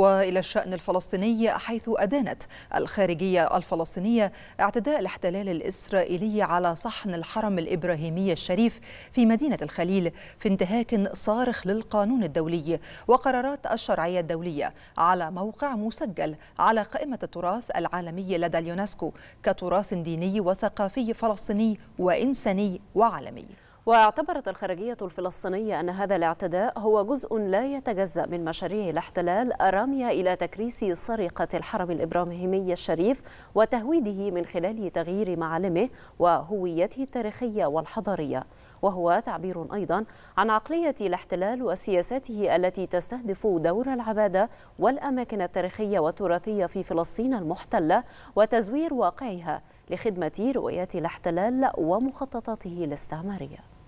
والى الشان الفلسطيني حيث ادانت الخارجيه الفلسطينيه اعتداء الاحتلال الاسرائيلي على صحن الحرم الابراهيمي الشريف في مدينه الخليل في انتهاك صارخ للقانون الدولي وقرارات الشرعيه الدوليه على موقع مسجل على قائمه التراث العالمي لدى اليونسكو كتراث ديني وثقافي فلسطيني وانساني وعالمي واعتبرت الخارجية الفلسطينية أن هذا الاعتداء هو جزء لا يتجزأ من مشاريع الاحتلال الرامية إلى تكريس سرقة الحرم الإبراهيمي الشريف وتهويده من خلال تغيير معالمه وهويته التاريخية والحضارية وهو تعبير أيضا عن عقلية الاحتلال وسياساته التي تستهدف دور العبادة والأماكن التاريخية والتراثية في فلسطين المحتلة وتزوير واقعها لخدمة رؤية الاحتلال ومخططاته الاستعمارية